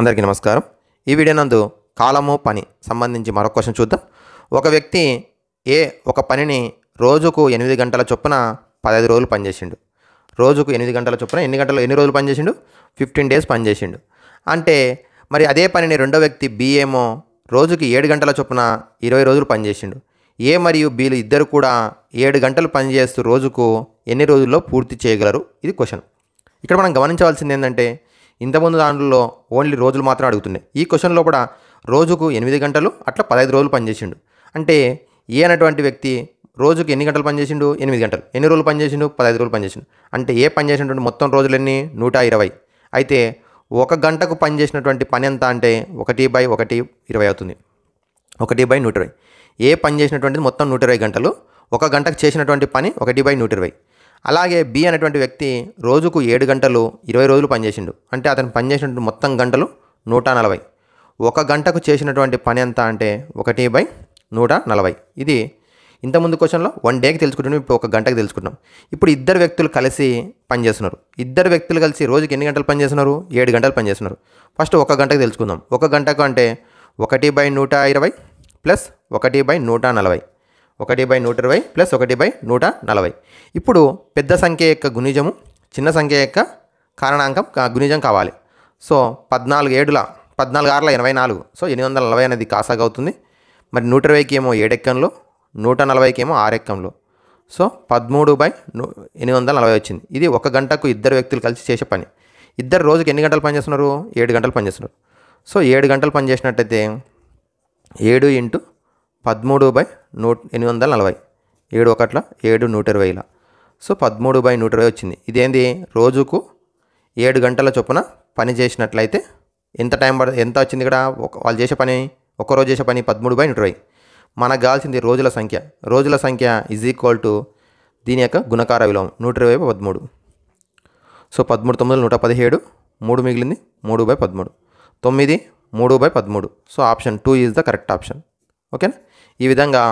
అందరికీ నమస్కారం ఈ వీడియో నందు కాలము పని సంబంధించి మరొక క్వశ్చన్ చూద్దాం ఒక వ్యక్తి ఏ ఒక పనిని రోజుకు ఎనిమిది గంటల చొప్పున పదహైదు రోజులు పనిచేసిండు రోజుకు ఎనిమిది గంటల చొప్పున ఎన్ని గంటలు ఎన్ని రోజులు పనిచేసిండు ఫిఫ్టీన్ డేస్ పనిచేసిండు అంటే మరి అదే పనిని రెండో వ్యక్తి బి ఏమో రోజుకి ఏడు గంటల చొప్పున ఇరవై రోజులు పనిచేసిండు ఏ మరియు బీలు ఇద్దరు కూడా ఏడు గంటలు పనిచేస్తూ రోజుకు ఎన్ని రోజుల్లో పూర్తి చేయగలరు ఇది క్వశ్చన్ ఇక్కడ మనం గమనించవలసింది ఏంటంటే ఇంతకుముందు దాంట్లో ఓన్లీ రోజులు మాత్రం అడుగుతుండే ఈ క్వశ్చన్లో కూడా రోజుకు ఎనిమిది గంటలు అట్లా పదహైదు రోజులు పనిచేసిండు అంటే ఏ అనేటువంటి వ్యక్తి రోజుకి ఎన్ని గంటలు పనిచేసిండు ఎనిమిది గంటలు ఎన్ని రోజులు పనిచేసిండు పదహైదు రోజులు పనిచేసిండు అంటే ఏ పనిచేసినటువంటి మొత్తం రోజులన్నీ నూట ఇరవై అయితే ఒక గంటకు పనిచేసినటువంటి పని ఎంత అంటే ఒకటి బై ఒకటి ఇరవై అవుతుంది ఒకటి బై నూట ఇరవై ఏ పని చేసినటువంటిది మొత్తం నూట ఇరవై గంటలు ఒక గంటకు చేసినటువంటి పని ఒకటి బై నూట ఇరవై అలాగే బి అనేటువంటి వ్యక్తి రోజుకు ఏడు గంటలు ఇరవై రోజులు పనిచేసిండు అంటే అతను పనిచేసినటువంటి మొత్తం గంటలు నూట నలభై ఒక గంటకు చేసినటువంటి పని ఎంత అంటే ఒకటి బై నూట నలభై ఇది ఇంతకుముందు క్వశ్చన్లో వన్ డేకి తెలుసుకుంటున్నాం ఇప్పుడు ఒక గంటకు తెలుసుకుంటున్నాం ఇప్పుడు ఇద్దరు వ్యక్తులు కలిసి పనిచేస్తున్నారు ఇద్దరు వ్యక్తులు కలిసి రోజుకి ఎన్ని గంటలు పనిచేస్తున్నారు ఏడు గంటలు పనిచేస్తున్నారు ఫస్ట్ ఒక గంటకు తెలుసుకుందాం ఒక గంటకు అంటే ఒకటి బై నూట ఇరవై ప్లస్ ఒకటి బై నూట నలభై ఒకటి బై నూట ఇరవై ప్లస్ ఒకటి బై నూట నలభై ఇప్పుడు పెద్ద సంఖ్య యొక్క గుణిజము చిన్న సంఖ్య యొక్క కారణాంకం గుణిజం కావాలి సో పద్నాలుగు ఏడుల పద్నాలుగు ఆరుల ఎనభై నాలుగు సో ఎనిమిది వందల నలభై అనేది అవుతుంది మరి నూట ఇరవైకి ఏమో ఏడెక్కంలో నూట నలభైకి ఏమో ఆరెక్కంలో సో పదమూడు బై ఎనిమిది వందల నలభై వచ్చింది ఇది ఒక గంటకు ఇద్దరు వ్యక్తులు కలిసి చేసే పని ఇద్దరు రోజుకి ఎన్ని గంటలు పనిచేస్తున్నారు ఏడు గంటలు పనిచేస్తున్నారు సో ఏడు గంటలు పనిచేసినట్టయితే ఏడు ఇంటూ పదమూడు బై నూట ఎనిమిది వందల నలభై ఏడు ఒకట్ల ఏడు నూట ఇరవై సో పదమూడు బై నూట ఇరవై వచ్చింది ఇదేంది రోజుకు ఏడు గంటల చొప్పున పని చేసినట్లయితే ఎంత టైం పడ ఎంత వచ్చింది ఇక్కడ వాళ్ళు చేసే పని ఒక్కరోజు చేసే పని పదమూడు బై నూట ఇరవై మనకు కావాల్సింది రోజుల సంఖ్య రోజుల సంఖ్య ఈజ్ ఈక్వల్ టు దీని యొక్క గుణకార విలోమం నూట ఇరవై బై పదమూడు సో పదమూడు తొమ్మిది నూట పదిహేడు మూడు మిగిలింది మూడు బై పదమూడు తొమ్మిది మూడు బై పదమూడు so option two is the correct option ఓకేనా ఈ విధంగా